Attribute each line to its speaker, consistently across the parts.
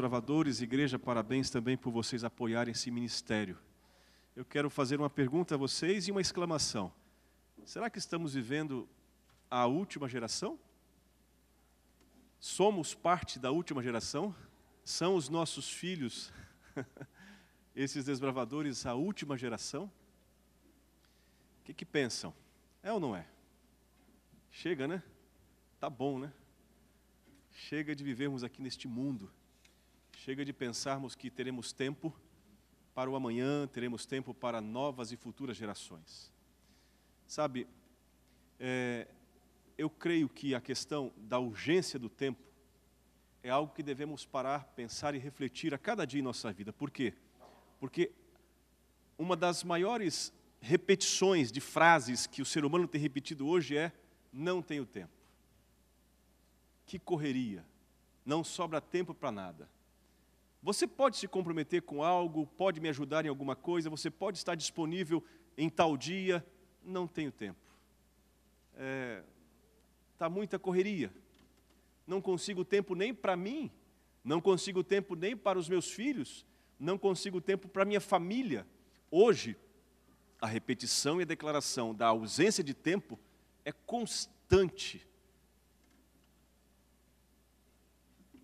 Speaker 1: Desbravadores, igreja, parabéns também por vocês apoiarem esse ministério. Eu quero fazer uma pergunta a vocês e uma exclamação. Será que estamos vivendo a última geração? Somos parte da última geração? São os nossos filhos, esses desbravadores, a última geração? O que, que pensam? É ou não é? Chega, né? Tá bom, né? Chega de vivermos aqui neste mundo Chega de pensarmos que teremos tempo para o amanhã, teremos tempo para novas e futuras gerações. Sabe, é, eu creio que a questão da urgência do tempo é algo que devemos parar, pensar e refletir a cada dia em nossa vida. Por quê? Porque uma das maiores repetições de frases que o ser humano tem repetido hoje é: não tenho tempo. Que correria, não sobra tempo para nada. Você pode se comprometer com algo, pode me ajudar em alguma coisa, você pode estar disponível em tal dia. Não tenho tempo. Está é, tá muita correria. Não consigo tempo nem para mim, não consigo tempo nem para os meus filhos, não consigo tempo para minha família. Hoje, a repetição e a declaração da ausência de tempo é constante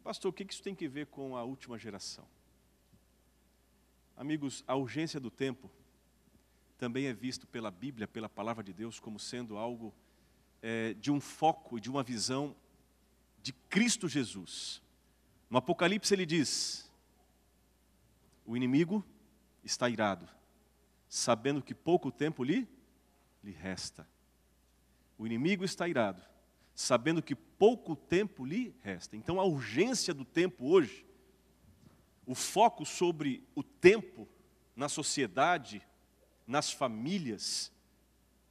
Speaker 1: Pastor, o que isso tem que ver com a última geração? Amigos, a urgência do tempo também é visto pela Bíblia, pela palavra de Deus, como sendo algo é, de um foco e de uma visão de Cristo Jesus. No Apocalipse ele diz: o inimigo está irado, sabendo que pouco tempo lhe, lhe resta. O inimigo está irado, sabendo que pouco tempo lhe resta. Então, a urgência do tempo hoje, o foco sobre o tempo na sociedade, nas famílias,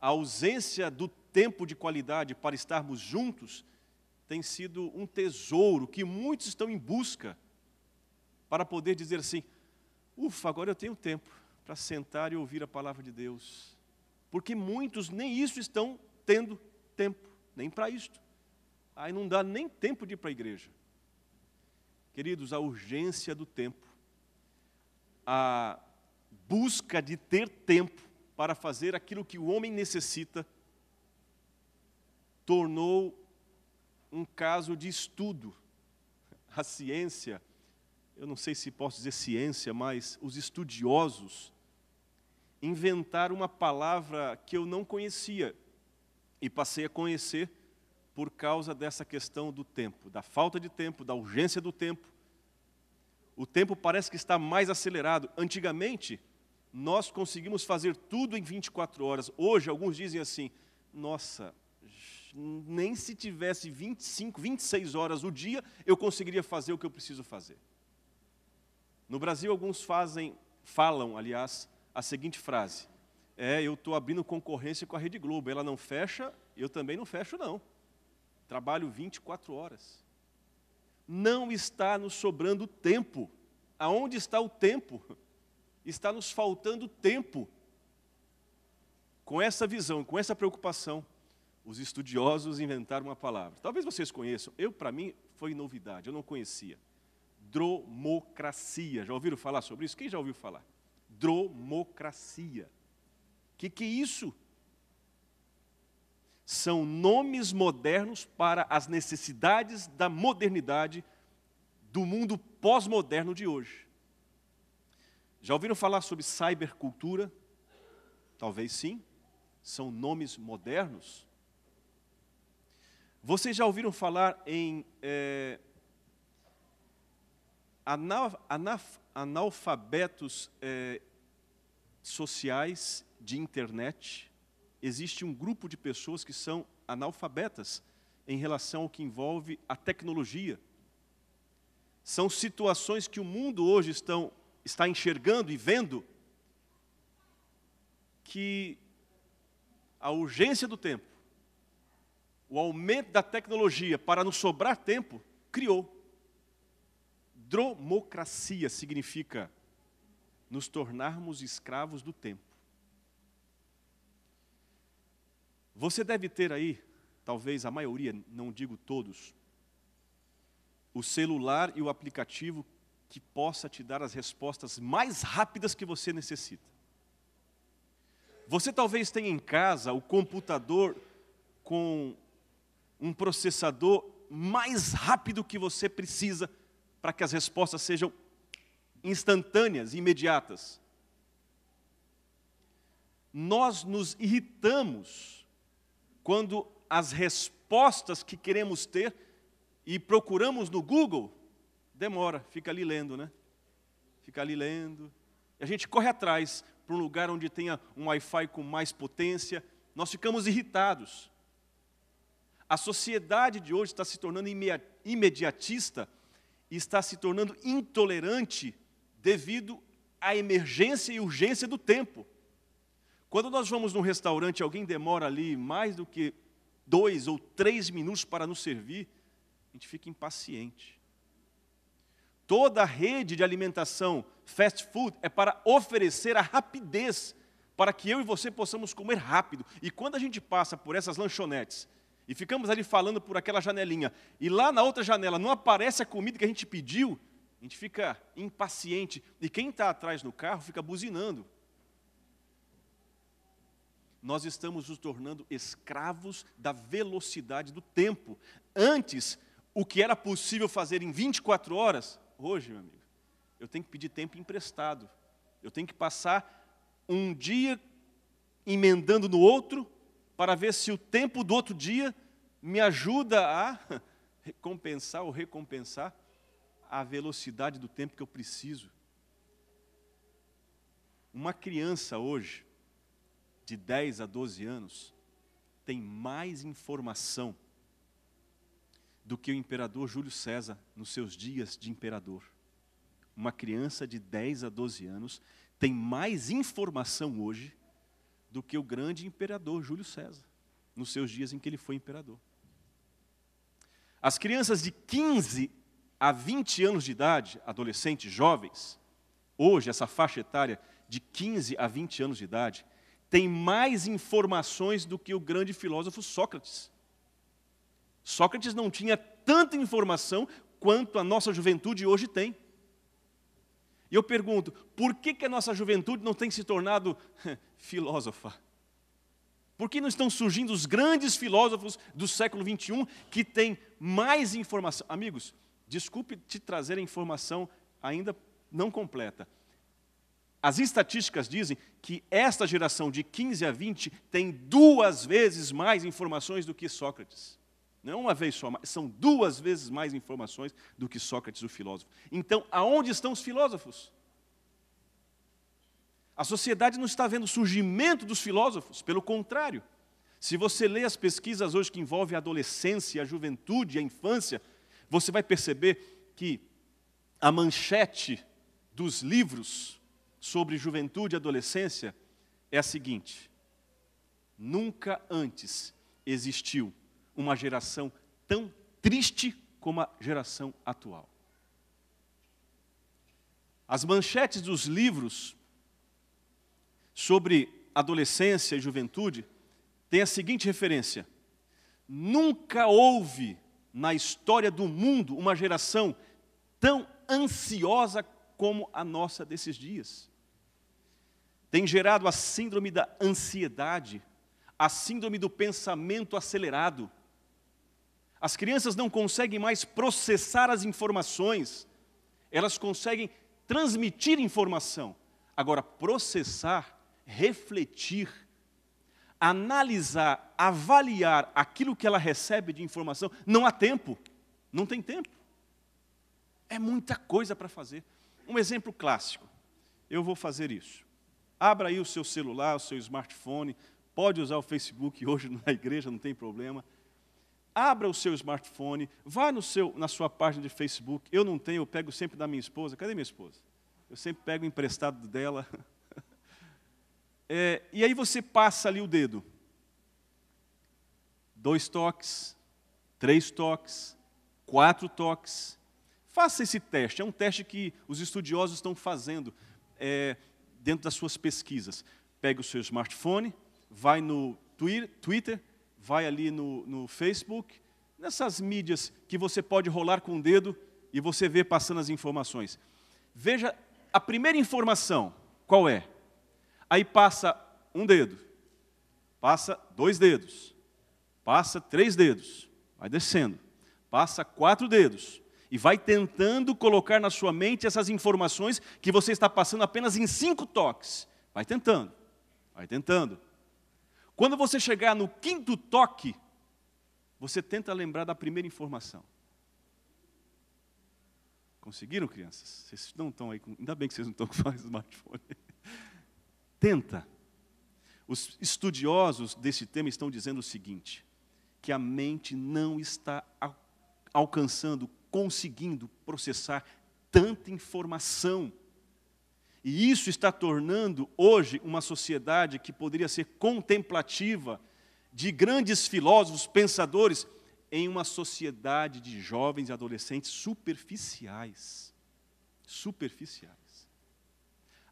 Speaker 1: a ausência do tempo de qualidade para estarmos juntos, tem sido um tesouro que muitos estão em busca para poder dizer assim: ufa, agora eu tenho tempo para sentar e ouvir a palavra de Deus. Porque muitos nem isso estão tendo tempo nem para isto. Aí não dá nem tempo de ir para a igreja. Queridos, a urgência do tempo, a busca de ter tempo para fazer aquilo que o homem necessita, tornou um caso de estudo. A ciência, eu não sei se posso dizer ciência, mas os estudiosos inventaram uma palavra que eu não conhecia, e passei a conhecer por causa dessa questão do tempo, da falta de tempo, da urgência do tempo. O tempo parece que está mais acelerado. Antigamente, nós conseguimos fazer tudo em 24 horas. Hoje, alguns dizem assim: nossa, nem se tivesse 25, 26 horas o dia, eu conseguiria fazer o que eu preciso fazer. No Brasil, alguns fazem, falam, aliás, a seguinte frase: é, eu estou abrindo concorrência com a Rede Globo, ela não fecha, eu também não fecho, não. Trabalho 24 horas. Não está nos sobrando tempo. Aonde está o tempo? Está nos faltando tempo. Com essa visão, com essa preocupação, os estudiosos inventaram uma palavra. Talvez vocês conheçam. Eu, para mim, foi novidade, eu não conhecia. Dromocracia. Já ouviram falar sobre isso? Quem já ouviu falar? Dromocracia. Que que é isso? São nomes modernos para as necessidades da modernidade do mundo pós-moderno de hoje. Já ouviram falar sobre cybercultura? Talvez sim. São nomes modernos. Vocês já ouviram falar em é, analfabetos é, sociais de internet, existe um grupo de pessoas que são analfabetas em relação ao que envolve a tecnologia. São situações que o mundo hoje estão, está enxergando e vendo que a urgência do tempo, o aumento da tecnologia para nos sobrar tempo, criou. Dromocracia significa nos tornarmos escravos do tempo. Você deve ter aí, talvez a maioria, não digo todos, o celular e o aplicativo que possa te dar as respostas mais rápidas que você necessita. Você talvez tenha em casa o computador com um processador mais rápido que você precisa para que as respostas sejam instantâneas, imediatas. Nós nos irritamos quando as respostas que queremos ter e procuramos no Google, demora, fica ali lendo, né? Fica ali lendo. E a gente corre atrás para um lugar onde tenha um Wi-Fi com mais potência. Nós ficamos irritados. A sociedade de hoje está se tornando imediatista e está se tornando intolerante devido à emergência e urgência do tempo. Quando nós vamos num restaurante, alguém demora ali mais do que dois ou três minutos para nos servir, a gente fica impaciente. Toda a rede de alimentação fast food é para oferecer a rapidez para que eu e você possamos comer rápido. E quando a gente passa por essas lanchonetes e ficamos ali falando por aquela janelinha, e lá na outra janela não aparece a comida que a gente pediu, a gente fica impaciente. E quem está atrás no carro fica buzinando nós estamos nos tornando escravos da velocidade do tempo. Antes, o que era possível fazer em 24 horas, hoje, meu amigo, eu tenho que pedir tempo emprestado. Eu tenho que passar um dia emendando no outro para ver se o tempo do outro dia me ajuda a compensar ou recompensar a velocidade do tempo que eu preciso. Uma criança hoje, de 10 a 12 anos tem mais informação do que o imperador Júlio César nos seus dias de imperador. Uma criança de 10 a 12 anos tem mais informação hoje do que o grande imperador Júlio César nos seus dias em que ele foi imperador. As crianças de 15 a 20 anos de idade, adolescentes, jovens, hoje essa faixa etária de 15 a 20 anos de idade, tem mais informações do que o grande filósofo Sócrates. Sócrates não tinha tanta informação quanto a nossa juventude hoje tem. E eu pergunto, por que, que a nossa juventude não tem se tornado filósofa? Por que não estão surgindo os grandes filósofos do século XXI que têm mais informação? Amigos, desculpe te trazer a informação ainda não completa, as estatísticas dizem que esta geração de 15 a 20 tem duas vezes mais informações do que Sócrates. Não é uma vez só, são duas vezes mais informações do que Sócrates, o filósofo. Então, aonde estão os filósofos? A sociedade não está vendo o surgimento dos filósofos, pelo contrário. Se você lê as pesquisas hoje que envolvem a adolescência, a juventude, a infância, você vai perceber que a manchete dos livros sobre juventude e adolescência é a seguinte: nunca antes existiu uma geração tão triste como a geração atual. As manchetes dos livros sobre adolescência e juventude têm a seguinte referência: nunca houve na história do mundo uma geração tão ansiosa como a nossa desses dias tem gerado a síndrome da ansiedade, a síndrome do pensamento acelerado. As crianças não conseguem mais processar as informações, elas conseguem transmitir informação. Agora, processar, refletir, analisar, avaliar aquilo que ela recebe de informação, não há tempo, não tem tempo. É muita coisa para fazer. Um exemplo clássico, eu vou fazer isso. Abra aí o seu celular, o seu smartphone. Pode usar o Facebook hoje na igreja, não tem problema. Abra o seu smartphone, vá no seu, na sua página de Facebook. Eu não tenho, eu pego sempre da minha esposa. Cadê minha esposa? Eu sempre pego emprestado dela. É, e aí você passa ali o dedo. Dois toques, três toques, quatro toques. Faça esse teste. É um teste que os estudiosos estão fazendo. É, dentro das suas pesquisas. Pega o seu smartphone, vai no Twitter, vai ali no, no Facebook, nessas mídias que você pode rolar com o dedo e você vê passando as informações. Veja a primeira informação, qual é? Aí passa um dedo, passa dois dedos, passa três dedos, vai descendo, passa quatro dedos, e vai tentando colocar na sua mente essas informações que você está passando apenas em cinco toques. Vai tentando, vai tentando. Quando você chegar no quinto toque, você tenta lembrar da primeira informação. Conseguiram, crianças? Vocês não estão aí com... Ainda bem que vocês não estão com o smartphone. Tenta. Os estudiosos desse tema estão dizendo o seguinte: que a mente não está alcançando conseguindo processar tanta informação. E isso está tornando hoje uma sociedade que poderia ser contemplativa de grandes filósofos, pensadores, em uma sociedade de jovens e adolescentes superficiais. Superficiais.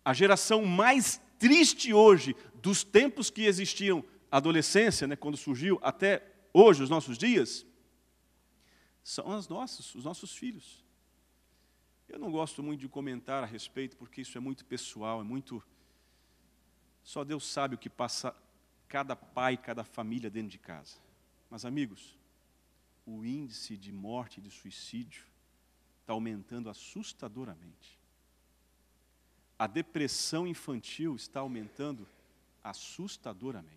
Speaker 1: A geração mais triste hoje dos tempos que existiam adolescência, né, quando surgiu até hoje os nossos dias, são as nossas, os nossos filhos. Eu não gosto muito de comentar a respeito, porque isso é muito pessoal, é muito. Só Deus sabe o que passa cada pai, cada família dentro de casa. Mas, amigos, o índice de morte e de suicídio está aumentando assustadoramente. A depressão infantil está aumentando assustadoramente.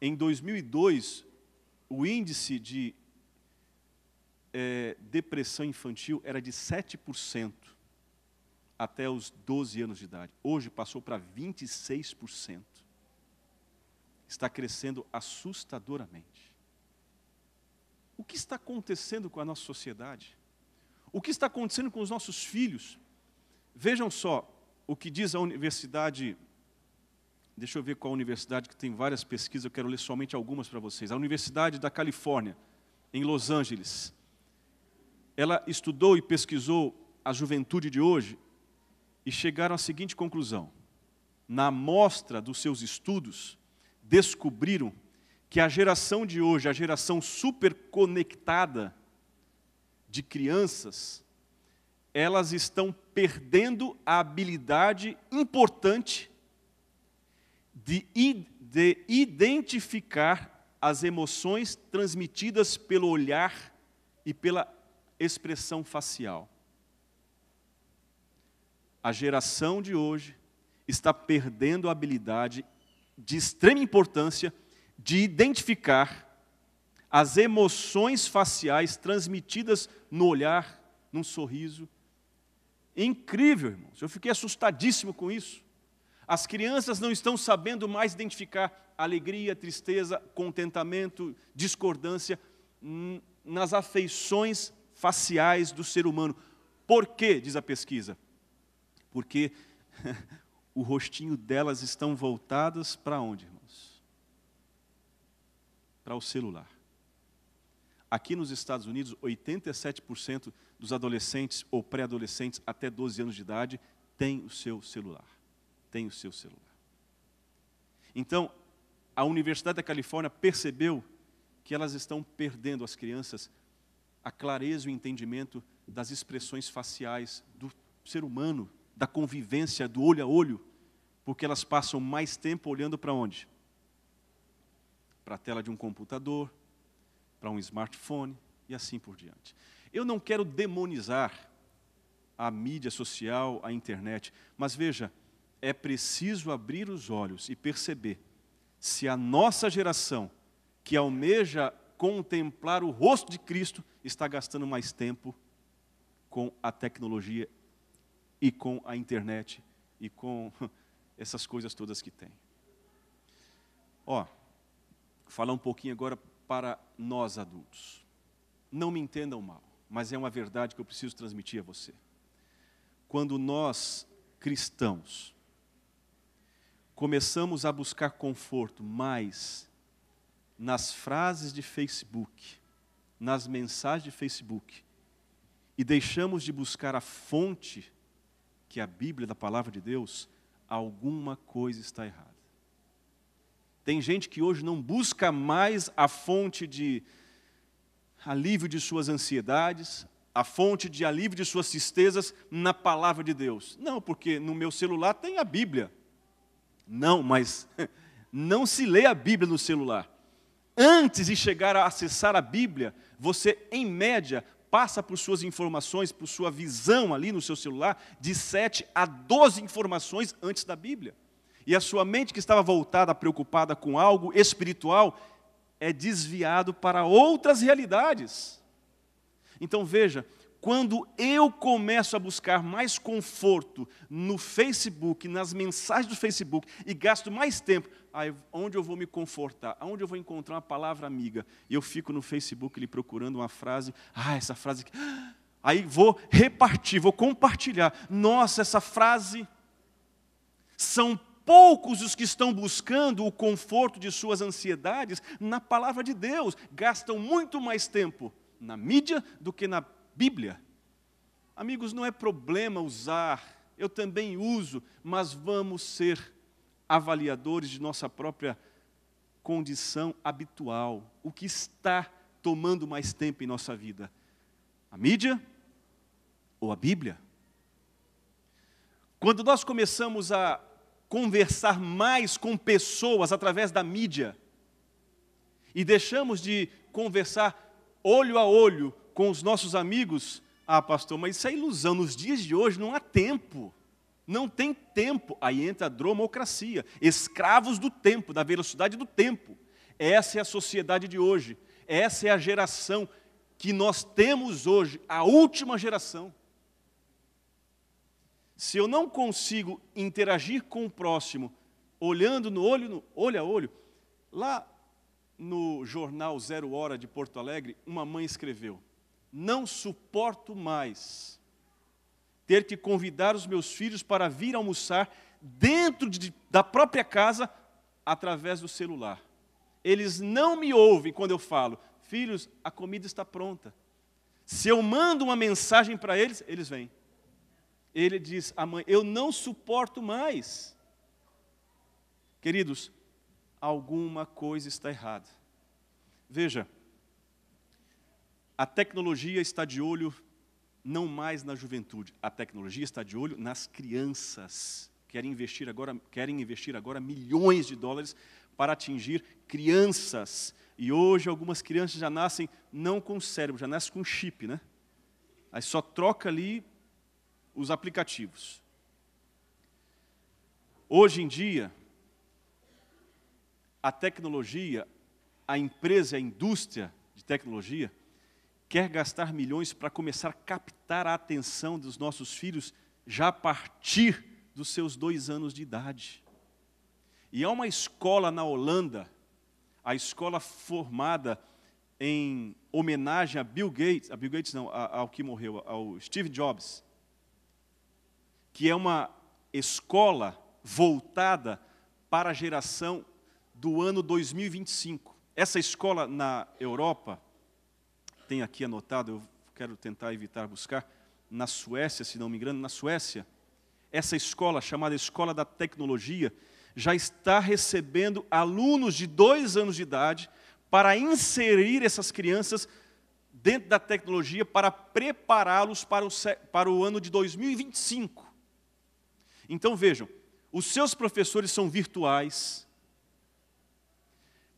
Speaker 1: Em 2002, o índice de é, depressão infantil era de 7% até os 12 anos de idade. Hoje passou para 26%. Está crescendo assustadoramente. O que está acontecendo com a nossa sociedade? O que está acontecendo com os nossos filhos? Vejam só o que diz a universidade. Deixa eu ver qual universidade que tem várias pesquisas, eu quero ler somente algumas para vocês. A Universidade da Califórnia, em Los Angeles ela estudou e pesquisou a juventude de hoje e chegaram à seguinte conclusão: na amostra dos seus estudos, descobriram que a geração de hoje, a geração superconectada de crianças, elas estão perdendo a habilidade importante de, de identificar as emoções transmitidas pelo olhar e pela expressão facial. A geração de hoje está perdendo a habilidade de extrema importância de identificar as emoções faciais transmitidas no olhar, num sorriso. É incrível, irmãos. Eu fiquei assustadíssimo com isso. As crianças não estão sabendo mais identificar alegria, tristeza, contentamento, discordância hum, nas afeições faciais do ser humano. Por quê? Diz a pesquisa. Porque o rostinho delas estão voltadas para onde, irmãos? Para o celular. Aqui nos Estados Unidos, 87% dos adolescentes ou pré-adolescentes até 12 anos de idade têm o seu celular. Tem o seu celular. Então, a Universidade da Califórnia percebeu que elas estão perdendo as crianças a clareza e o entendimento das expressões faciais do ser humano, da convivência, do olho a olho, porque elas passam mais tempo olhando para onde? Para a tela de um computador, para um smartphone e assim por diante. Eu não quero demonizar a mídia social, a internet, mas veja, é preciso abrir os olhos e perceber se a nossa geração, que almeja contemplar o rosto de Cristo está gastando mais tempo com a tecnologia e com a internet e com essas coisas todas que tem. Ó, falar um pouquinho agora para nós adultos. Não me entendam mal, mas é uma verdade que eu preciso transmitir a você. Quando nós cristãos começamos a buscar conforto mais nas frases de Facebook, nas mensagens de Facebook, e deixamos de buscar a fonte, que é a Bíblia da palavra de Deus, alguma coisa está errada. Tem gente que hoje não busca mais a fonte de alívio de suas ansiedades, a fonte de alívio de suas tristezas na palavra de Deus. Não, porque no meu celular tem a Bíblia. Não, mas não se lê a Bíblia no celular. Antes de chegar a acessar a Bíblia, você, em média, passa por suas informações, por sua visão ali no seu celular, de 7 a 12 informações antes da Bíblia. E a sua mente que estava voltada, preocupada com algo espiritual, é desviado para outras realidades. Então veja, quando eu começo a buscar mais conforto no Facebook, nas mensagens do Facebook, e gasto mais tempo, aí, ah, onde eu vou me confortar? Onde eu vou encontrar uma palavra amiga? E eu fico no Facebook lhe procurando uma frase, ah, essa frase aqui. Ah. Aí vou repartir, vou compartilhar. Nossa, essa frase. São poucos os que estão buscando o conforto de suas ansiedades na palavra de Deus, gastam muito mais tempo na mídia do que na Bíblia. Amigos, não é problema usar, eu também uso, mas vamos ser avaliadores de nossa própria condição habitual, o que está tomando mais tempo em nossa vida? A mídia ou a Bíblia? Quando nós começamos a conversar mais com pessoas através da mídia e deixamos de conversar olho a olho com os nossos amigos. Ah, pastor, mas isso é ilusão. Nos dias de hoje não há tempo. Não tem tempo. Aí entra a dromocracia. Escravos do tempo, da velocidade do tempo. Essa é a sociedade de hoje. Essa é a geração que nós temos hoje, a última geração. Se eu não consigo interagir com o próximo, olhando no olho, no, olho a olho, lá no jornal Zero Hora de Porto Alegre, uma mãe escreveu: não suporto mais ter que convidar os meus filhos para vir almoçar dentro de, da própria casa através do celular. Eles não me ouvem quando eu falo, filhos, a comida está pronta. Se eu mando uma mensagem para eles, eles vêm. Ele diz à mãe: Eu não suporto mais. Queridos, alguma coisa está errada. Veja, a tecnologia está de olho não mais na juventude, a tecnologia está de olho nas crianças. Querem investir agora, querem investir agora milhões de dólares para atingir crianças. E hoje algumas crianças já nascem não com cérebro, já nascem com chip, né? Aí só troca ali os aplicativos. Hoje em dia, a tecnologia, a empresa, a indústria de tecnologia quer gastar milhões para começar a captar a atenção dos nossos filhos já a partir dos seus dois anos de idade. E há uma escola na Holanda, a escola formada em homenagem a Bill Gates, a Bill Gates não, ao que morreu, ao Steve Jobs, que é uma escola voltada para a geração do ano 2025. Essa escola na Europa tem aqui anotado, eu quero tentar evitar buscar, na Suécia, se não me engano, na Suécia, essa escola chamada Escola da Tecnologia já está recebendo alunos de dois anos de idade para inserir essas crianças dentro da tecnologia para prepará-los para o, para o ano de 2025. Então vejam, os seus professores são virtuais,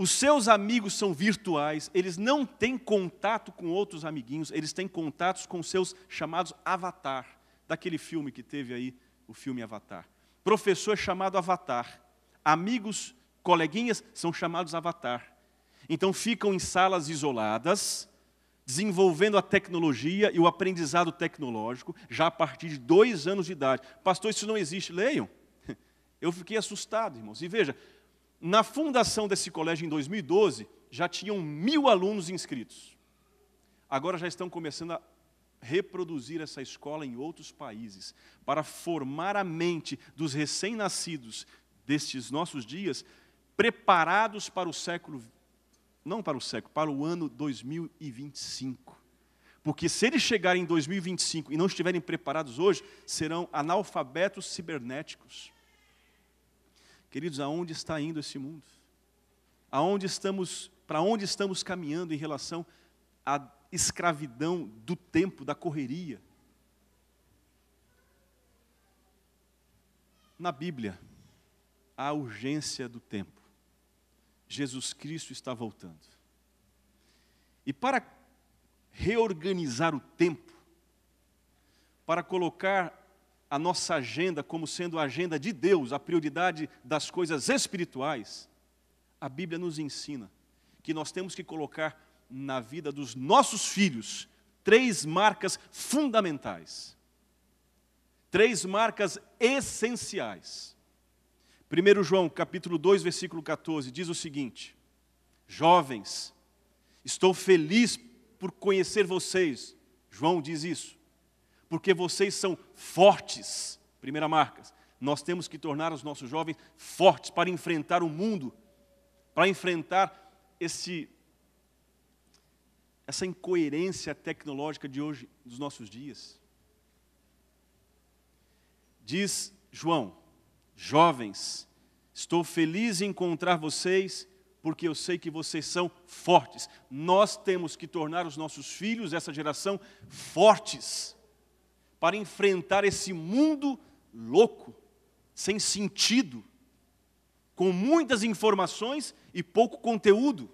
Speaker 1: os seus amigos são virtuais, eles não têm contato com outros amiguinhos, eles têm contatos com seus chamados avatar, daquele filme que teve aí, o filme Avatar. Professor é chamado avatar, amigos, coleguinhas são chamados avatar. Então ficam em salas isoladas, desenvolvendo a tecnologia e o aprendizado tecnológico já a partir de dois anos de idade. Pastor, isso não existe, leiam. Eu fiquei assustado, irmãos. E veja, na fundação desse colégio, em 2012, já tinham mil alunos inscritos. Agora já estão começando a reproduzir essa escola em outros países, para formar a mente dos recém-nascidos destes nossos dias, preparados para o século, não para o século, para o ano 2025. Porque se eles chegarem em 2025 e não estiverem preparados hoje, serão analfabetos cibernéticos. Queridos, aonde está indo esse mundo? Aonde estamos, para onde estamos caminhando em relação à escravidão do tempo, da correria? Na Bíblia, a urgência do tempo. Jesus Cristo está voltando. E para reorganizar o tempo, para colocar a nossa agenda como sendo a agenda de Deus, a prioridade das coisas espirituais, a Bíblia nos ensina que nós temos que colocar na vida dos nossos filhos três marcas fundamentais, três marcas essenciais. 1 João, capítulo 2, versículo 14, diz o seguinte: Jovens, estou feliz por conhecer vocês. João diz isso porque vocês são fortes. Primeira marca, nós temos que tornar os nossos jovens fortes para enfrentar o mundo, para enfrentar esse, essa incoerência tecnológica de hoje, dos nossos dias. Diz João, jovens, estou feliz em encontrar vocês, porque eu sei que vocês são fortes. Nós temos que tornar os nossos filhos, essa geração, fortes para enfrentar esse mundo louco, sem sentido, com muitas informações e pouco conteúdo.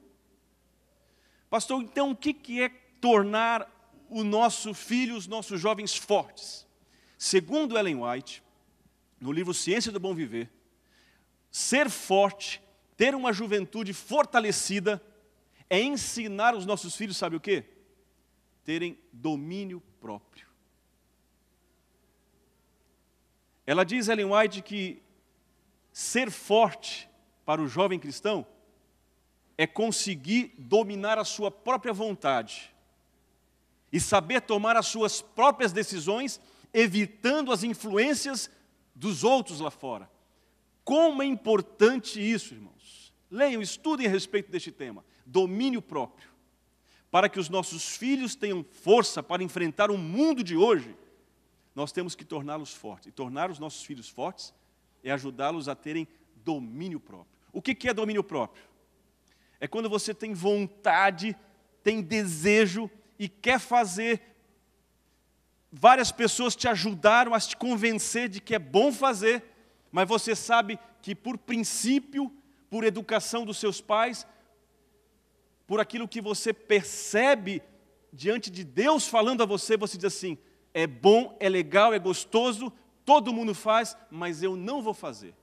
Speaker 1: Pastor, então o que é tornar o nosso filho, os nossos jovens fortes? Segundo Ellen White, no livro Ciência do Bom Viver, ser forte, ter uma juventude fortalecida, é ensinar os nossos filhos, sabe o quê? Terem domínio próprio. Ela diz, Ellen White, que ser forte para o jovem cristão é conseguir dominar a sua própria vontade e saber tomar as suas próprias decisões, evitando as influências dos outros lá fora. Como é importante isso, irmãos. Leiam, estudem a respeito deste tema. Domínio próprio. Para que os nossos filhos tenham força para enfrentar o mundo de hoje nós temos que torná-los fortes. E tornar os nossos filhos fortes é ajudá-los a terem domínio próprio. O que é domínio próprio? É quando você tem vontade, tem desejo e quer fazer. Várias pessoas te ajudaram a te convencer de que é bom fazer, mas você sabe que, por princípio, por educação dos seus pais, por aquilo que você percebe diante de Deus falando a você, você diz assim: é bom, é legal, é gostoso, todo mundo faz, mas eu não vou fazer.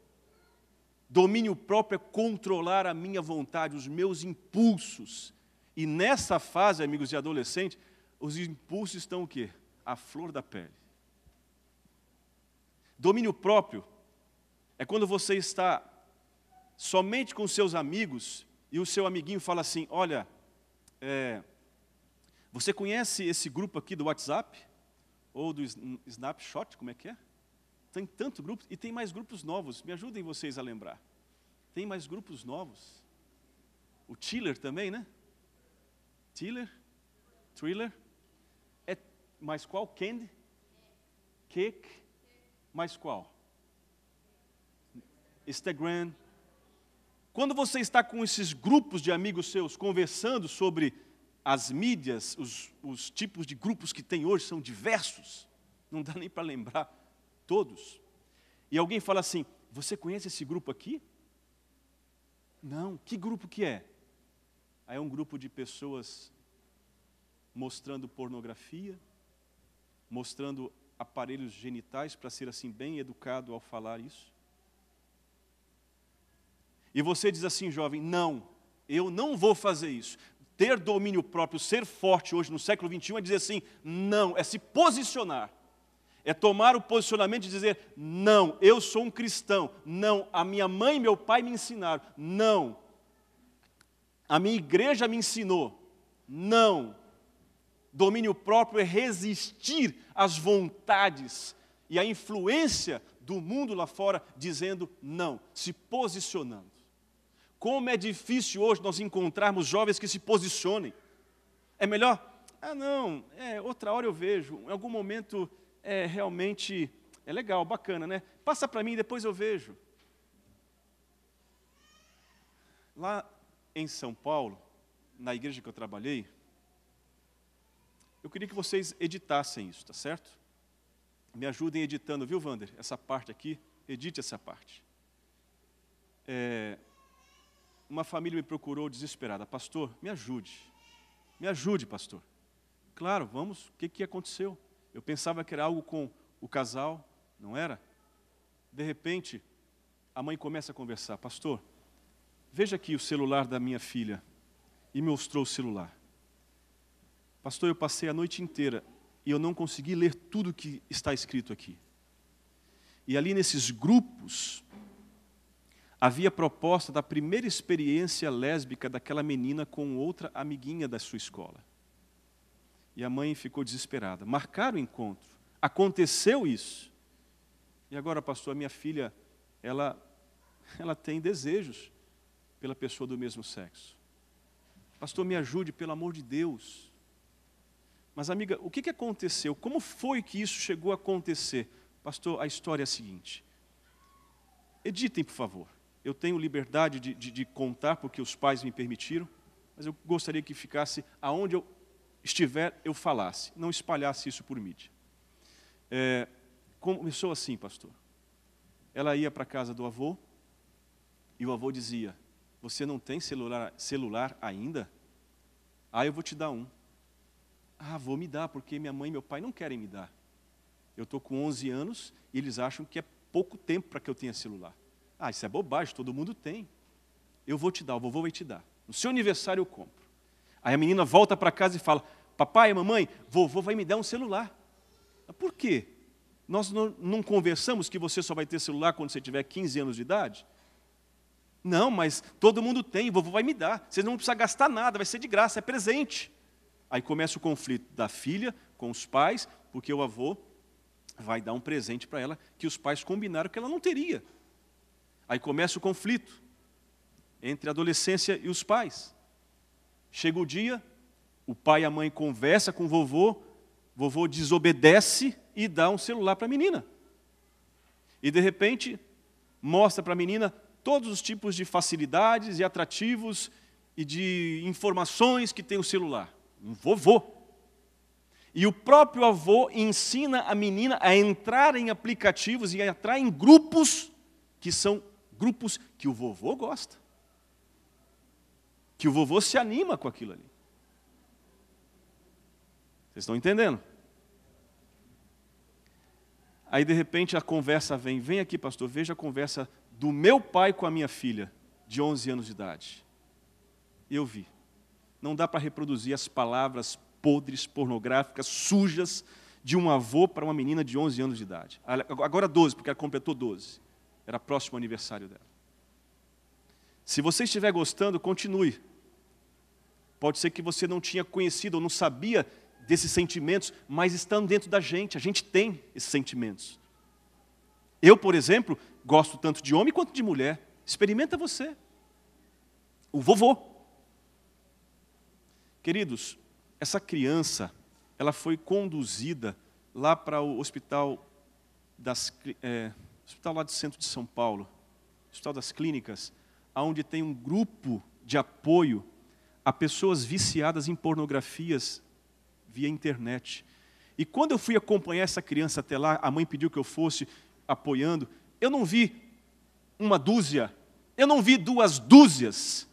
Speaker 1: Domínio próprio é controlar a minha vontade, os meus impulsos. E nessa fase, amigos de adolescente, os impulsos estão o quê? A flor da pele. Domínio próprio é quando você está somente com seus amigos e o seu amiguinho fala assim: Olha, é, você conhece esse grupo aqui do WhatsApp? ou do Snapshot, como é que é? Tem tanto grupo, e tem mais grupos novos, me ajudem vocês a lembrar. Tem mais grupos novos. O Tiller também, né? Tiller? Thriller? É, mais qual? Candy? Cake? Mais qual? Instagram. Quando você está com esses grupos de amigos seus conversando sobre as mídias, os, os tipos de grupos que tem hoje são diversos, não dá nem para lembrar todos. E alguém fala assim: Você conhece esse grupo aqui? Não, que grupo que é? Aí é um grupo de pessoas mostrando pornografia, mostrando aparelhos genitais, para ser assim bem educado ao falar isso. E você diz assim, jovem: Não, eu não vou fazer isso ter domínio próprio, ser forte hoje no século XXI é dizer assim, não, é se posicionar. É tomar o posicionamento de dizer, não, eu sou um cristão. Não, a minha mãe e meu pai me ensinaram. Não, a minha igreja me ensinou. Não. Domínio próprio é resistir às vontades e à influência do mundo lá fora, dizendo não, se posicionando. Como é difícil hoje nós encontrarmos jovens que se posicionem. É melhor? Ah, não, é, outra hora eu vejo. Em algum momento é realmente é legal, bacana, né? Passa para mim, depois eu vejo. Lá em São Paulo, na igreja que eu trabalhei, eu queria que vocês editassem isso, tá certo? Me ajudem editando, viu, Vander? Essa parte aqui, edite essa parte. É, uma família me procurou desesperada: Pastor, me ajude. Me ajude, pastor. Claro, vamos. O que, que aconteceu? Eu pensava que era algo com o casal, não era? De repente, a mãe começa a conversar: Pastor, veja aqui o celular da minha filha. E me mostrou o celular. Pastor, eu passei a noite inteira e eu não consegui ler tudo que está escrito aqui. E ali nesses grupos havia proposta da primeira experiência lésbica daquela menina com outra amiguinha da sua escola. E a mãe ficou desesperada. Marcaram o encontro. Aconteceu isso. E agora, pastor, a minha filha, ela, ela tem desejos pela pessoa do mesmo sexo. Pastor, me ajude, pelo amor de Deus. Mas, amiga, o que aconteceu? Como foi que isso chegou a acontecer? Pastor, a história é a seguinte. Editem, por favor. Eu tenho liberdade de, de, de contar porque os pais me permitiram, mas eu gostaria que ficasse aonde eu estiver, eu falasse, não espalhasse isso por mídia. É, começou assim, pastor. Ela ia para a casa do avô e o avô dizia: Você não tem celular, celular ainda? Ah, eu vou te dar um. Ah, vou me dar, porque minha mãe e meu pai não querem me dar. Eu estou com 11 anos e eles acham que é pouco tempo para que eu tenha celular. Ah, isso é bobagem, todo mundo tem. Eu vou te dar, o vovô vai te dar. No seu aniversário eu compro. Aí a menina volta para casa e fala: Papai, mamãe, vovô vai me dar um celular. Por quê? Nós não conversamos que você só vai ter celular quando você tiver 15 anos de idade? Não, mas todo mundo tem, vovô vai me dar. Você não precisa gastar nada, vai ser de graça, é presente. Aí começa o conflito da filha com os pais, porque o avô vai dar um presente para ela que os pais combinaram que ela não teria. Aí começa o conflito entre a adolescência e os pais. Chega o dia, o pai e a mãe conversa com o vovô, vovô desobedece e dá um celular para a menina. E de repente mostra para a menina todos os tipos de facilidades e atrativos e de informações que tem o celular. Um vovô. E o próprio avô ensina a menina a entrar em aplicativos e a entrar em grupos que são grupos que o vovô gosta. Que o vovô se anima com aquilo ali. Vocês estão entendendo? Aí de repente a conversa vem, vem aqui, pastor, veja a conversa do meu pai com a minha filha, de 11 anos de idade. Eu vi. Não dá para reproduzir as palavras podres, pornográficas, sujas de um avô para uma menina de 11 anos de idade. Agora 12, porque ela completou 12. Era próximo aniversário dela. Se você estiver gostando, continue. Pode ser que você não tinha conhecido ou não sabia desses sentimentos, mas estão dentro da gente, a gente tem esses sentimentos. Eu, por exemplo, gosto tanto de homem quanto de mulher. Experimenta você. O vovô. Queridos, essa criança, ela foi conduzida lá para o hospital das, é, hospital lá do centro de São Paulo, hospital das clínicas, onde tem um grupo de apoio a pessoas viciadas em pornografias via internet. E quando eu fui acompanhar essa criança até lá, a mãe pediu que eu fosse apoiando, eu não vi uma dúzia, eu não vi duas dúzias,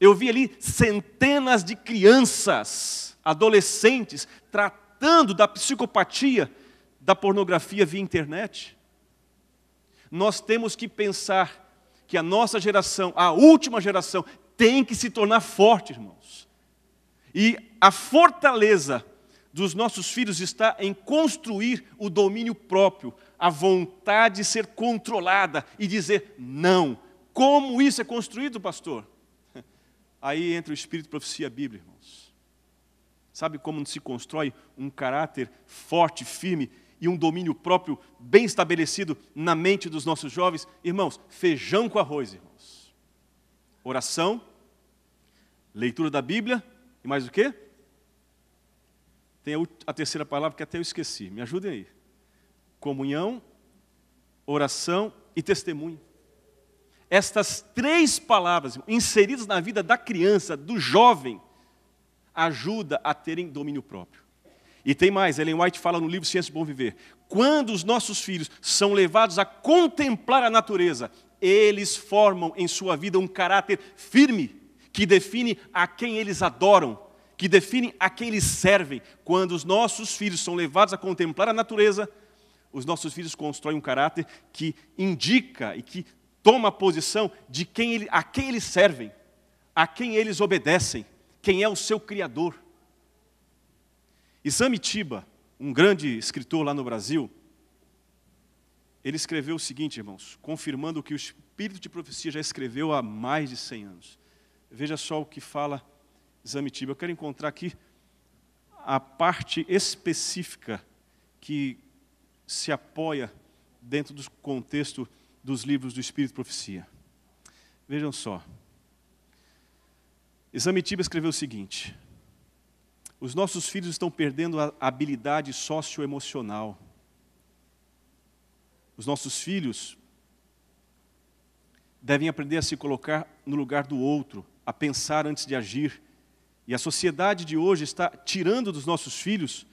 Speaker 1: eu vi ali centenas de crianças, adolescentes, tratando da psicopatia da pornografia via internet nós temos que pensar que a nossa geração, a última geração, tem que se tornar forte, irmãos. E a fortaleza dos nossos filhos está em construir o domínio próprio, a vontade de ser controlada e dizer não. Como isso é construído, pastor? Aí entra o espírito de profecia Bíblia, irmãos. Sabe como se constrói um caráter forte, firme e um domínio próprio bem estabelecido na mente dos nossos jovens, irmãos, feijão com arroz, irmãos. Oração, leitura da Bíblia e mais o quê? Tem a terceira palavra que até eu esqueci, me ajudem aí. Comunhão, oração e testemunho. Estas três palavras inseridas na vida da criança, do jovem, ajuda a terem domínio próprio. E tem mais, Ellen White fala no livro Ciência do Bom Viver: quando os nossos filhos são levados a contemplar a natureza, eles formam em sua vida um caráter firme que define a quem eles adoram, que define a quem eles servem. Quando os nossos filhos são levados a contemplar a natureza, os nossos filhos constroem um caráter que indica e que toma a posição de quem ele, a quem eles servem, a quem eles obedecem, quem é o seu criador. Isami Tiba, um grande escritor lá no Brasil, ele escreveu o seguinte, irmãos, confirmando o que o Espírito de Profecia já escreveu há mais de 100 anos. Veja só o que fala Isami Tiba. Eu quero encontrar aqui a parte específica que se apoia dentro do contexto dos livros do Espírito de Profecia. Vejam só. Exame Tiba escreveu o seguinte: os nossos filhos estão perdendo a habilidade socioemocional. Os nossos filhos devem aprender a se colocar no lugar do outro, a pensar antes de agir. E a sociedade de hoje está tirando dos nossos filhos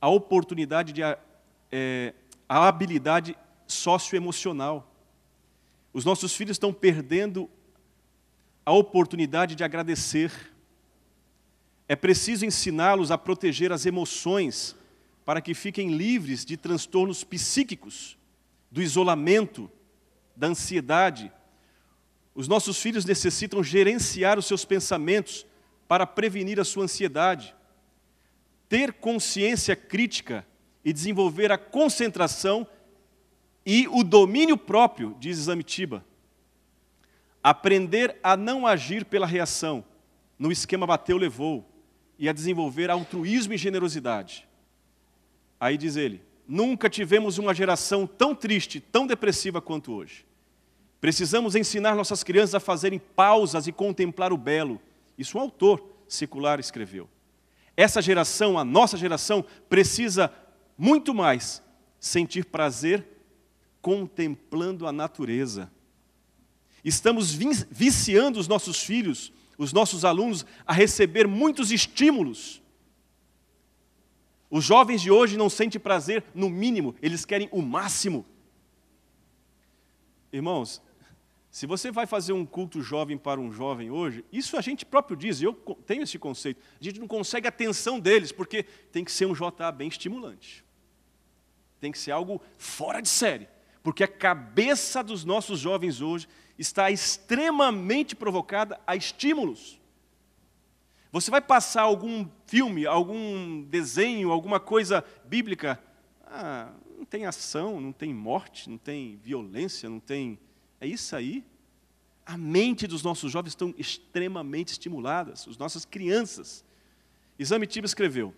Speaker 1: a oportunidade de é, a habilidade socioemocional. Os nossos filhos estão perdendo a oportunidade de agradecer é preciso ensiná-los a proteger as emoções para que fiquem livres de transtornos psíquicos, do isolamento, da ansiedade. Os nossos filhos necessitam gerenciar os seus pensamentos para prevenir a sua ansiedade, ter consciência crítica e desenvolver a concentração e o domínio próprio, diz Zamitiba. Aprender a não agir pela reação, no esquema bateu-levou e a desenvolver altruísmo e generosidade. Aí diz ele: nunca tivemos uma geração tão triste, tão depressiva quanto hoje. Precisamos ensinar nossas crianças a fazerem pausas e contemplar o belo. Isso um autor secular escreveu. Essa geração, a nossa geração, precisa muito mais sentir prazer contemplando a natureza. Estamos viciando os nossos filhos os nossos alunos a receber muitos estímulos. Os jovens de hoje não sentem prazer no mínimo, eles querem o máximo. Irmãos, se você vai fazer um culto jovem para um jovem hoje, isso a gente próprio diz, eu tenho esse conceito, a gente não consegue a atenção deles, porque tem que ser um JA bem estimulante. Tem que ser algo fora de série, porque a cabeça dos nossos jovens hoje está extremamente provocada a estímulos. Você vai passar algum filme, algum desenho, alguma coisa bíblica, ah, não tem ação, não tem morte, não tem violência, não tem. É isso aí. A mente dos nossos jovens estão extremamente estimuladas, as nossas crianças. Exame Tiba escreveu: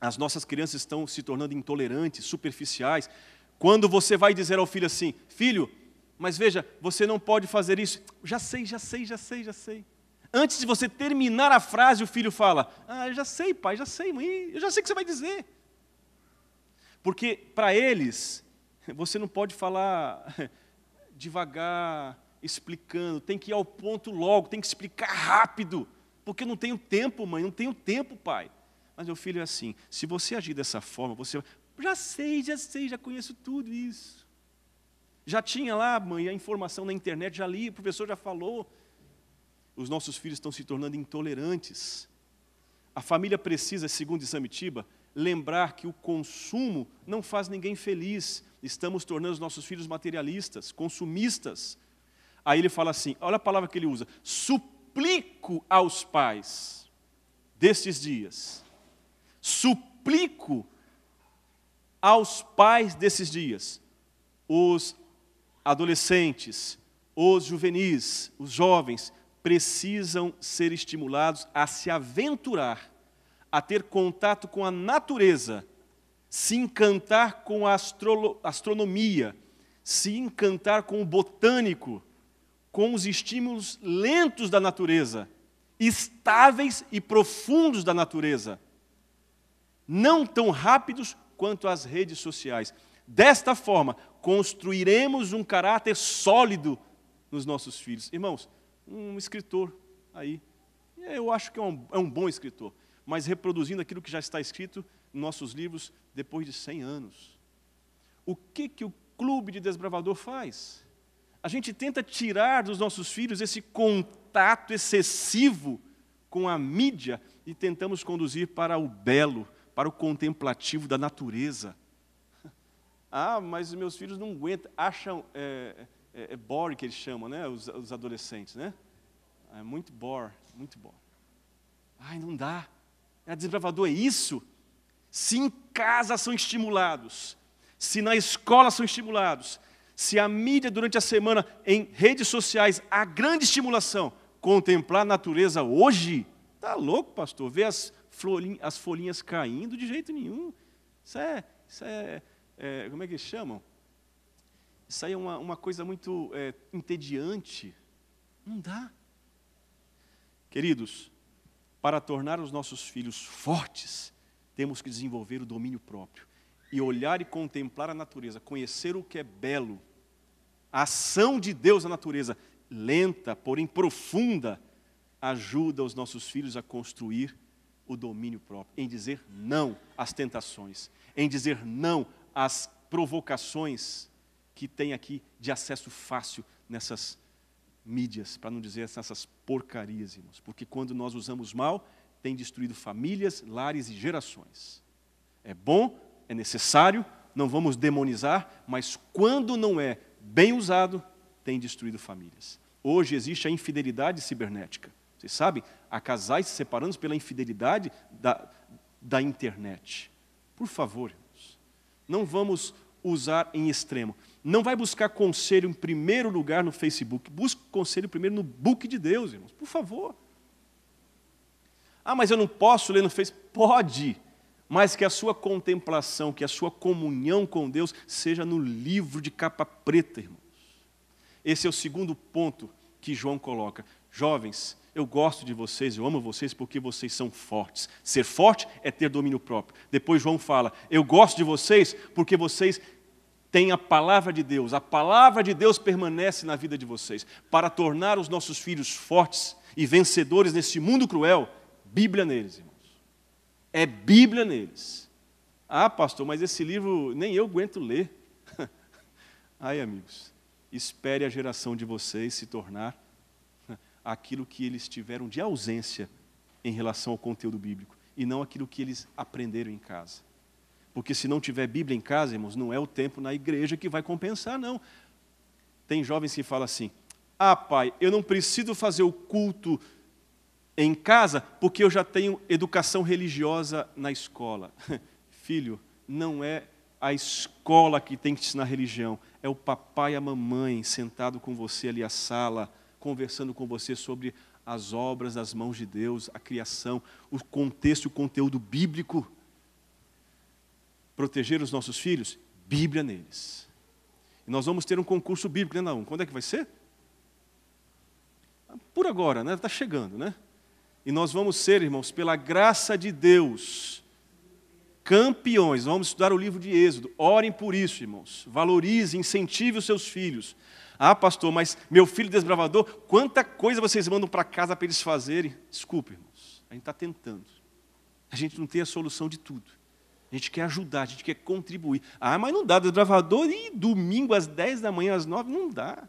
Speaker 1: as nossas crianças estão se tornando intolerantes, superficiais. Quando você vai dizer ao filho assim, filho, mas veja, você não pode fazer isso. Já sei, já sei, já sei, já sei. Antes de você terminar a frase, o filho fala: Ah, eu já sei, pai, já sei, mãe, eu já sei o que você vai dizer. Porque para eles, você não pode falar devagar, explicando, tem que ir ao ponto logo, tem que explicar rápido, porque não tenho tempo, mãe, não tenho tempo, pai. Mas meu filho é assim: se você agir dessa forma, você já sei, já sei, já conheço tudo isso. Já tinha lá, mãe, a informação na internet, já li, o professor já falou. Os nossos filhos estão se tornando intolerantes. A família precisa, segundo Exame lembrar que o consumo não faz ninguém feliz. Estamos tornando os nossos filhos materialistas, consumistas. Aí ele fala assim: olha a palavra que ele usa, suplico aos pais destes dias, suplico aos pais desses dias, os adolescentes, os juvenis, os jovens, precisam ser estimulados a se aventurar, a ter contato com a natureza, se encantar com a astronomia, se encantar com o botânico, com os estímulos lentos da natureza, estáveis e profundos da natureza, não tão rápidos quanto as redes sociais. Desta forma, construiremos um caráter sólido nos nossos filhos. Irmãos, um escritor aí, eu acho que é um, é um bom escritor, mas reproduzindo aquilo que já está escrito em nossos livros depois de 100 anos. O que, que o clube de desbravador faz? A gente tenta tirar dos nossos filhos esse contato excessivo com a mídia e tentamos conduzir para o belo, para o contemplativo da natureza, ah, mas os meus filhos não aguentam, acham, é, é, é bore que eles chamam, né? Os, os adolescentes, né? É muito bore, muito bore. Ai, não dá. É desbravador, é isso? Se em casa são estimulados, se na escola são estimulados, se a mídia durante a semana, em redes sociais, a grande estimulação, contemplar a natureza hoje, tá louco, pastor? Ver as, as folhinhas caindo de jeito nenhum. Isso é, isso é é, como é que chamam? Isso aí é uma, uma coisa muito é, entediante. Não dá. Queridos, para tornar os nossos filhos fortes, temos que desenvolver o domínio próprio e olhar e contemplar a natureza, conhecer o que é belo, a ação de Deus na natureza, lenta, porém profunda, ajuda os nossos filhos a construir o domínio próprio, em dizer não às tentações, em dizer não as provocações que tem aqui de acesso fácil nessas mídias, para não dizer essas porcarias, irmãos. Porque quando nós usamos mal, tem destruído famílias, lares e gerações. É bom, é necessário, não vamos demonizar, mas quando não é bem usado, tem destruído famílias. Hoje existe a infidelidade cibernética. Vocês sabem? Há casais se separando pela infidelidade da, da internet. Por favor, não vamos usar em extremo. Não vai buscar conselho em primeiro lugar no Facebook. Busque conselho primeiro no book de Deus, irmãos. Por favor. Ah, mas eu não posso ler no Facebook. Pode, mas que a sua contemplação, que a sua comunhão com Deus seja no livro de capa preta, irmãos. Esse é o segundo ponto que João coloca. Jovens, eu gosto de vocês, eu amo vocês porque vocês são fortes. Ser forte é ter domínio próprio. Depois João fala: Eu gosto de vocês porque vocês têm a palavra de Deus. A palavra de Deus permanece na vida de vocês. Para tornar os nossos filhos fortes e vencedores nesse mundo cruel, Bíblia neles, irmãos. É Bíblia neles. Ah, pastor, mas esse livro nem eu aguento ler. Ai, amigos, espere a geração de vocês se tornar aquilo que eles tiveram de ausência em relação ao conteúdo bíblico e não aquilo que eles aprenderam em casa. Porque se não tiver Bíblia em casa, irmãos, não é o tempo na igreja que vai compensar, não. Tem jovens que falam assim: "Ah, pai, eu não preciso fazer o culto em casa porque eu já tenho educação religiosa na escola". Filho, não é a escola que tem que te ensinar religião, é o papai e a mamãe sentado com você ali à sala conversando com você sobre as obras das mãos de Deus, a criação, o contexto o conteúdo bíblico. Proteger os nossos filhos, Bíblia neles. E nós vamos ter um concurso bíblico, né, Naum? Quando é que vai ser? Por agora, né? Está chegando, né? E nós vamos ser, irmãos, pela graça de Deus, campeões. Vamos estudar o livro de Êxodo. Orem por isso, irmãos. Valorize, incentive os seus filhos. Ah, pastor, mas meu filho desbravador, quanta coisa vocês mandam para casa para eles fazerem? Desculpe, irmãos, a gente está tentando. A gente não tem a solução de tudo. A gente quer ajudar, a gente quer contribuir. Ah, mas não dá, desbravador, e domingo às 10 da manhã, às 9, não dá.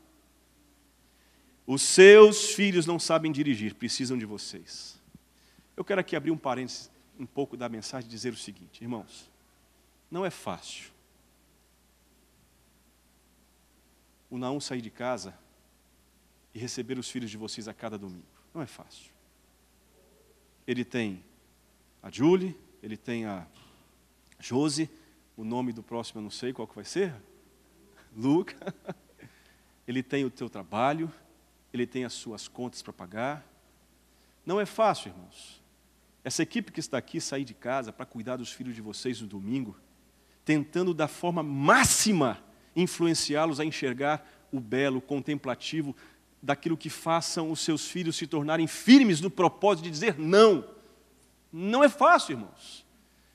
Speaker 1: Os seus filhos não sabem dirigir, precisam de vocês. Eu quero aqui abrir um parênteses um pouco da mensagem e dizer o seguinte, irmãos, não é fácil o Naum sair de casa e receber os filhos de vocês a cada domingo. Não é fácil. Ele tem a Julie, ele tem a Josi, o nome do próximo eu não sei qual que vai ser, Luca. Ele tem o teu trabalho, ele tem as suas contas para pagar. Não é fácil, irmãos. Essa equipe que está aqui sair de casa para cuidar dos filhos de vocês no domingo, tentando da forma máxima influenciá-los a enxergar o belo, o contemplativo, daquilo que façam os seus filhos se tornarem firmes no propósito de dizer não. Não é fácil, irmãos.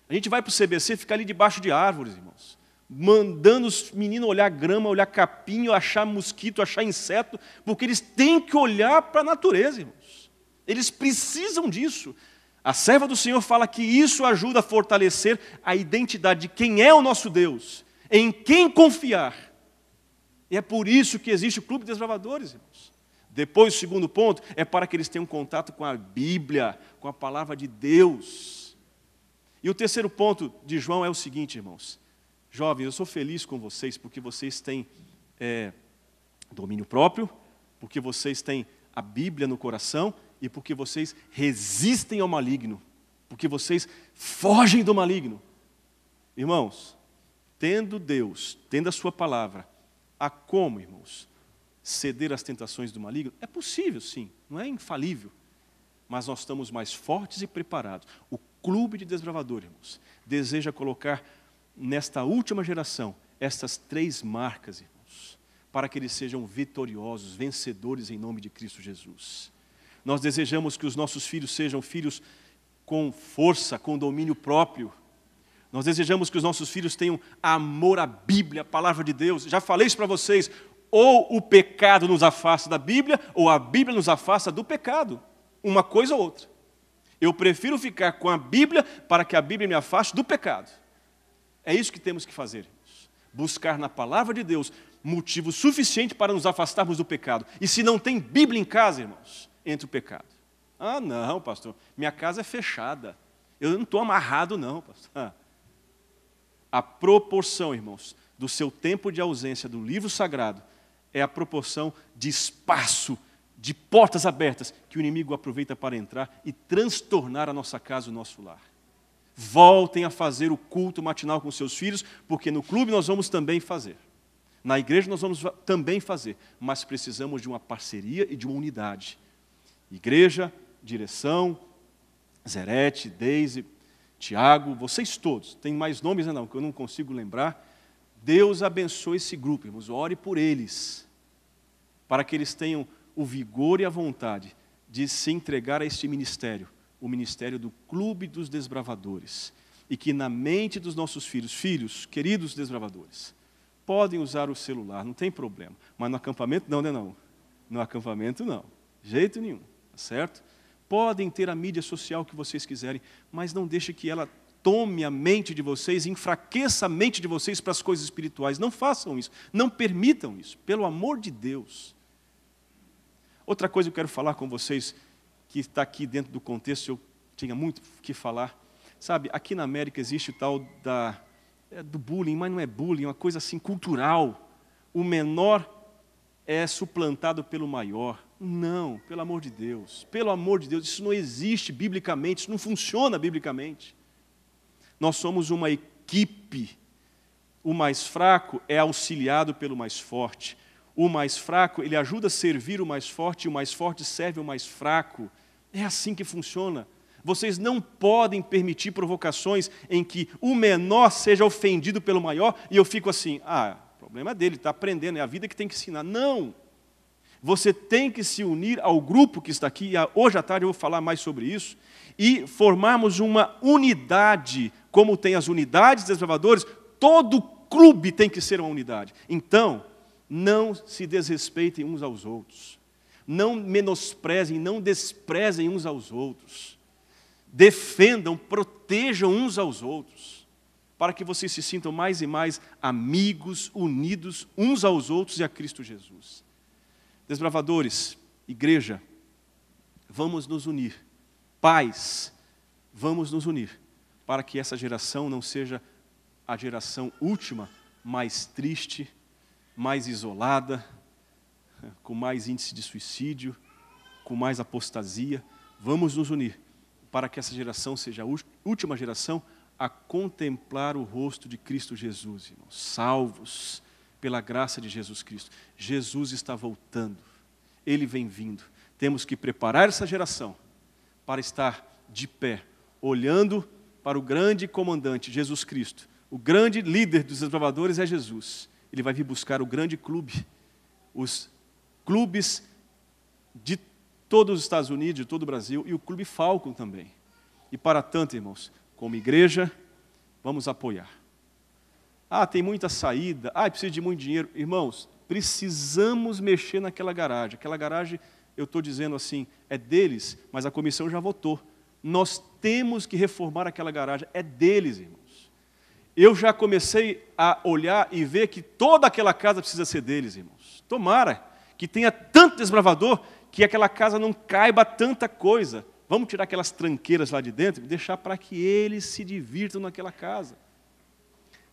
Speaker 1: A gente vai para o CBC ficar ali debaixo de árvores, irmãos, mandando os meninos olhar grama, olhar capinho, achar mosquito, achar inseto, porque eles têm que olhar para a natureza, irmãos. Eles precisam disso. A serva do Senhor fala que isso ajuda a fortalecer a identidade de quem é o nosso Deus em quem confiar. E é por isso que existe o Clube de Desbravadores, irmãos. Depois, o segundo ponto, é para que eles tenham contato com a Bíblia, com a palavra de Deus. E o terceiro ponto de João é o seguinte, irmãos. Jovens, eu sou feliz com vocês porque vocês têm é, domínio próprio, porque vocês têm a Bíblia no coração e porque vocês resistem ao maligno, porque vocês fogem do maligno. Irmãos, tendo Deus, tendo a sua palavra, a como, irmãos, ceder às tentações do maligno? É possível, sim, não é infalível. Mas nós estamos mais fortes e preparados. O clube de desbravador, irmãos, deseja colocar nesta última geração estas três marcas, irmãos, para que eles sejam vitoriosos, vencedores em nome de Cristo Jesus. Nós desejamos que os nossos filhos sejam filhos com força, com domínio próprio, nós desejamos que os nossos filhos tenham amor à Bíblia, à palavra de Deus. Já falei isso para vocês. Ou o pecado nos afasta da Bíblia, ou a Bíblia nos afasta do pecado. Uma coisa ou outra. Eu prefiro ficar com a Bíblia para que a Bíblia me afaste do pecado. É isso que temos que fazer. Buscar na palavra de Deus motivo suficiente para nos afastarmos do pecado. E se não tem Bíblia em casa, irmãos, entre o pecado. Ah, não, pastor, minha casa é fechada. Eu não estou amarrado, não, pastor. Ah, a proporção, irmãos, do seu tempo de ausência do livro sagrado é a proporção de espaço, de portas abertas que o inimigo aproveita para entrar e transtornar a nossa casa, o nosso lar. Voltem a fazer o culto matinal com seus filhos, porque no clube nós vamos também fazer. Na igreja nós vamos também fazer, mas precisamos de uma parceria e de uma unidade. Igreja, direção, Zerete, Deise, Tiago, vocês todos, tem mais nomes né, não, que eu não consigo lembrar. Deus abençoe esse grupo, irmãos, ore por eles, para que eles tenham o vigor e a vontade de se entregar a este ministério, o ministério do Clube dos Desbravadores, e que na mente dos nossos filhos, filhos, queridos desbravadores, podem usar o celular, não tem problema, mas no acampamento não, né, não, não. No acampamento não, jeito nenhum, tá certo? podem ter a mídia social que vocês quiserem, mas não deixe que ela tome a mente de vocês, enfraqueça a mente de vocês para as coisas espirituais. Não façam isso, não permitam isso, pelo amor de Deus. Outra coisa que eu quero falar com vocês, que está aqui dentro do contexto, eu tinha muito que falar. Sabe, aqui na América existe o tal da, é, do bullying, mas não é bullying, é uma coisa assim cultural. O menor é suplantado pelo maior. Não, pelo amor de Deus, pelo amor de Deus, isso não existe biblicamente, isso não funciona biblicamente. Nós somos uma equipe. O mais fraco é auxiliado pelo mais forte. O mais fraco, ele ajuda a servir o mais forte, e o mais forte serve o mais fraco. É assim que funciona. Vocês não podem permitir provocações em que o menor seja ofendido pelo maior e eu fico assim: ah, problema é dele, está aprendendo, é a vida que tem que ensinar. Não! Você tem que se unir ao grupo que está aqui, e hoje à tarde eu vou falar mais sobre isso, e formarmos uma unidade, como tem as unidades de desbravadores, todo clube tem que ser uma unidade. Então, não se desrespeitem uns aos outros. Não menosprezem, não desprezem uns aos outros. Defendam, protejam uns aos outros, para que vocês se sintam mais e mais amigos, unidos uns aos outros e a Cristo Jesus. Desbravadores, igreja, vamos nos unir. Pais, vamos nos unir, para que essa geração não seja a geração última, mais triste, mais isolada, com mais índice de suicídio, com mais apostasia. Vamos nos unir, para que essa geração seja a última geração a contemplar o rosto de Cristo Jesus, irmãos, salvos pela graça de Jesus Cristo. Jesus está voltando, ele vem vindo. Temos que preparar essa geração para estar de pé, olhando para o grande comandante, Jesus Cristo. O grande líder dos desbravadores é Jesus. Ele vai vir buscar o grande clube, os clubes de todos os Estados Unidos, de todo o Brasil e o Clube Falcon também. E para tanto, irmãos, como igreja, vamos apoiar. Ah, tem muita saída. Ah, preciso de muito dinheiro. Irmãos, precisamos mexer naquela garagem. Aquela garagem, eu estou dizendo assim, é deles, mas a comissão já votou. Nós temos que reformar aquela garagem. É deles, irmãos. Eu já comecei a olhar e ver que toda aquela casa precisa ser deles, irmãos. Tomara que tenha tanto desbravador que aquela casa não caiba tanta coisa. Vamos tirar aquelas tranqueiras lá de dentro e deixar para que eles se divirtam naquela casa.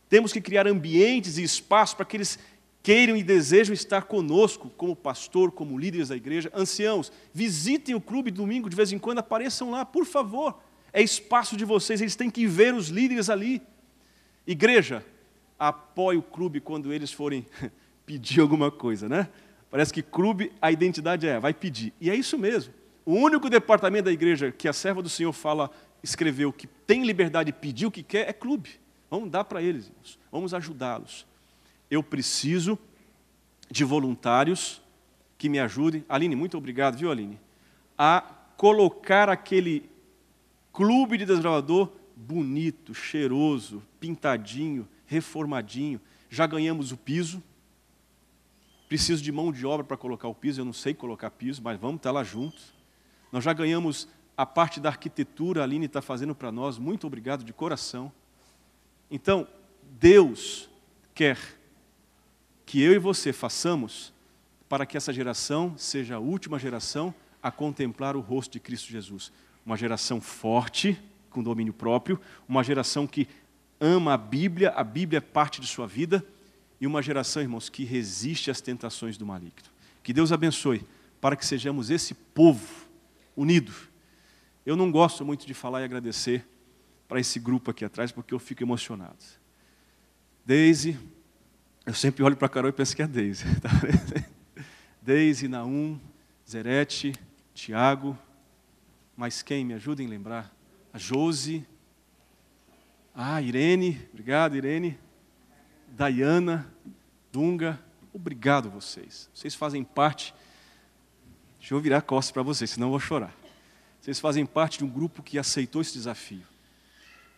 Speaker 1: Temos que criar ambientes e espaços para que eles queiram e desejam estar conosco, como pastor, como líderes da igreja. Anciãos, visitem o clube domingo de vez em quando, apareçam lá, por favor. É espaço de vocês, eles têm que ver os líderes ali. Igreja, apoie o clube quando eles forem pedir alguma coisa, né? Parece que clube, a identidade é, vai pedir. E é isso mesmo. O único departamento da igreja que a serva do Senhor fala, escreveu, que tem liberdade de pedir o que quer, é clube. Vamos dar para eles, irmãos. vamos ajudá-los. Eu preciso de voluntários que me ajudem. Aline, muito obrigado, viu, Aline? A colocar aquele clube de desbravador bonito, cheiroso, pintadinho, reformadinho. Já ganhamos o piso. Preciso de mão de obra para colocar o piso. Eu não sei colocar piso, mas vamos estar tá lá juntos. Nós já ganhamos a parte da arquitetura, a Aline está fazendo para nós. Muito obrigado de coração. Então, Deus quer que eu e você façamos para que essa geração seja a última geração a contemplar o rosto de Cristo Jesus. Uma geração forte, com domínio próprio, uma geração que ama a Bíblia, a Bíblia é parte de sua vida, e uma geração, irmãos, que resiste às tentações do maligno. Que Deus abençoe, para que sejamos esse povo unido. Eu não gosto muito de falar e agradecer para esse grupo aqui atrás, porque eu fico emocionado. Daisy, eu sempre olho para a Carol e penso que é Daisy. Tá? Daisy, Naum, Zerete, Tiago, mas quem? Me ajudem a lembrar. A Jose, ah, Irene, obrigado, Irene. Diana, Dunga, obrigado vocês. Vocês fazem parte. Deixa eu virar costa para vocês, senão eu vou chorar. Vocês fazem parte de um grupo que aceitou esse desafio.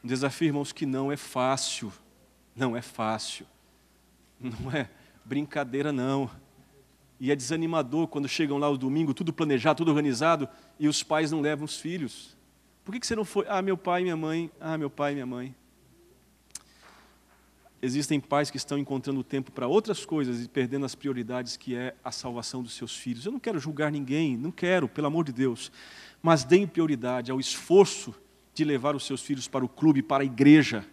Speaker 1: Um desafio, irmãos, que não é fácil. Não é fácil. Não é brincadeira, não. E é desanimador quando chegam lá o domingo, tudo planejado, tudo organizado, e os pais não levam os filhos. Por que, que você não foi? Ah, meu pai, minha mãe. Ah, meu pai, minha mãe. Existem pais que estão encontrando tempo para outras coisas e perdendo as prioridades que é a salvação dos seus filhos. Eu não quero julgar ninguém, não quero, pelo amor de Deus. Mas deem prioridade ao esforço de levar os seus filhos para o clube, para a igreja,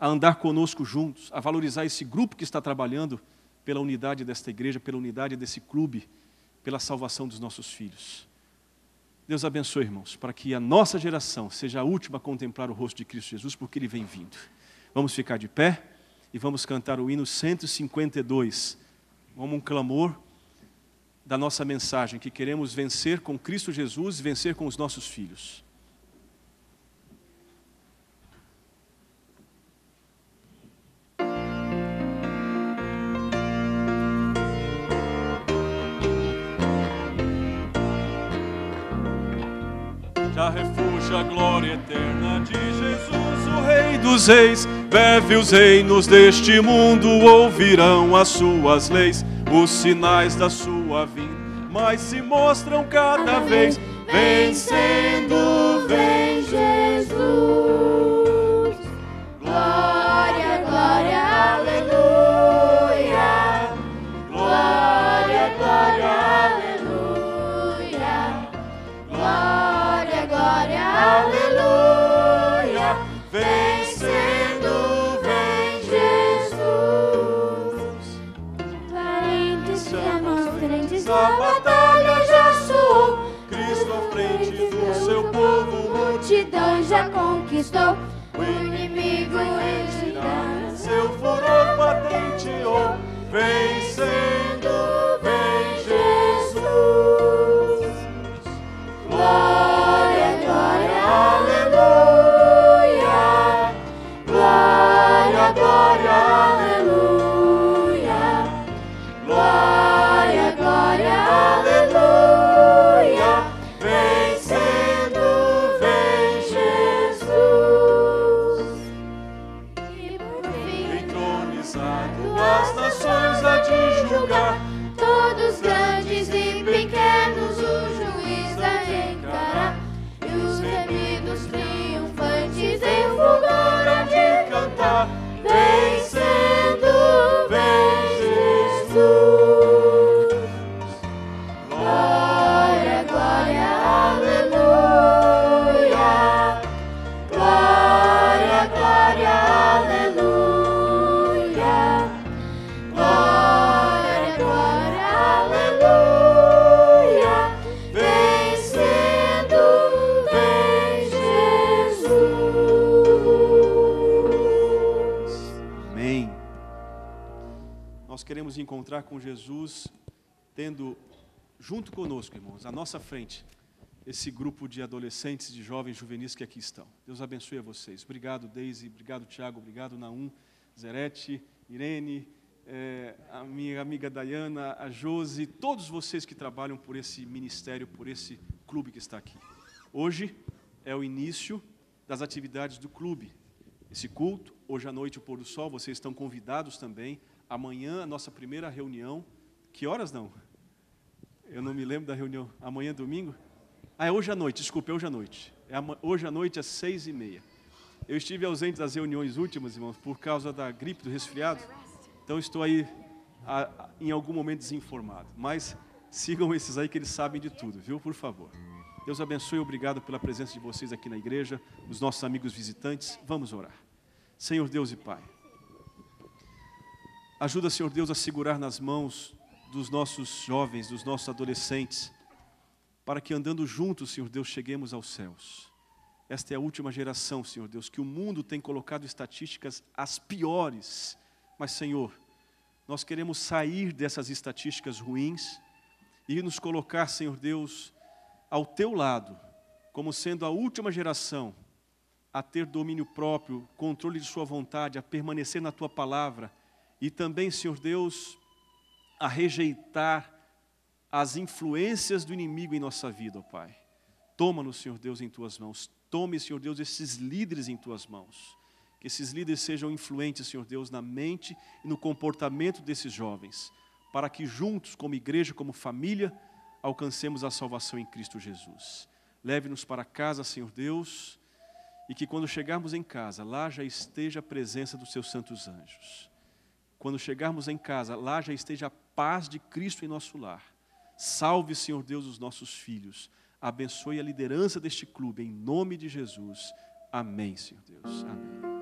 Speaker 1: a andar conosco juntos, a valorizar esse grupo que está trabalhando pela unidade desta igreja, pela unidade desse clube, pela salvação dos nossos filhos. Deus abençoe, irmãos, para que a nossa geração seja a última a contemplar o rosto de Cristo Jesus, porque ele vem vindo. Vamos ficar de pé e vamos cantar o hino 152, como um clamor da nossa mensagem, que queremos vencer com Cristo Jesus e vencer com os nossos filhos. veja a glória eterna de Jesus, o Rei dos Reis. Breve os reinos deste mundo ouvirão as suas leis, os sinais da sua vinda, mas se mostram cada vez vencendo, vem Jesus.
Speaker 2: Aleluia, vencendo vem Jesus. Valentes chamas grandes, a batalha já
Speaker 1: soou. Cristo à frente do seu
Speaker 2: povo, multidão já conquistou. O inimigo retirará, seu furor patenteou, oh, vencendo.
Speaker 1: encontrar com Jesus, tendo junto conosco, irmãos, à nossa frente, esse grupo de adolescentes, de jovens, juvenis que aqui estão. Deus abençoe a vocês. Obrigado, Deise, obrigado, Tiago, obrigado, Naum, Zerete, Irene, é, a minha amiga Dayana, a Josi, todos vocês que trabalham por esse ministério, por esse clube que está aqui. Hoje é o início das atividades do clube. Esse culto, hoje à noite, o pôr do sol, vocês estão convidados também amanhã a nossa primeira reunião. Que horas não? Eu não me lembro da reunião. Amanhã é domingo? Ah, é hoje à noite, desculpa, é hoje à noite. É hoje à noite às seis e meia. Eu estive ausente das reuniões últimas, irmãos, por causa da gripe, do resfriado. Então estou aí a, a, em algum momento desinformado. Mas sigam esses aí que eles sabem de tudo, viu? Por favor. Deus abençoe, obrigado pela presença de vocês aqui na igreja, os nossos amigos visitantes. Vamos orar. Senhor Deus e Pai. Ajuda, Senhor Deus, a segurar nas mãos dos nossos jovens, dos nossos adolescentes, para que andando juntos, Senhor Deus, cheguemos aos céus. Esta é a última geração, Senhor Deus, que o mundo tem colocado estatísticas as piores, mas, Senhor, nós queremos sair dessas estatísticas ruins e nos colocar, Senhor Deus, ao teu lado, como sendo a última geração a ter domínio próprio, controle de Sua vontade, a permanecer na Tua palavra e também, Senhor Deus, a rejeitar as influências do inimigo em nossa vida, ó Pai. Toma-nos, Senhor Deus, em tuas mãos. Tome, Senhor Deus, esses líderes em tuas mãos. Que esses líderes sejam influentes, Senhor Deus, na mente e no comportamento desses jovens, para que juntos, como igreja, como família, alcancemos a salvação em Cristo Jesus. Leve-nos para casa, Senhor Deus, e que quando chegarmos em casa, lá já esteja a presença dos seus santos anjos quando chegarmos em casa, lá já esteja a paz de Cristo em nosso lar. Salve, Senhor Deus, os nossos filhos. Abençoe a liderança deste clube, em nome de Jesus. Amém, Senhor Deus. Amém.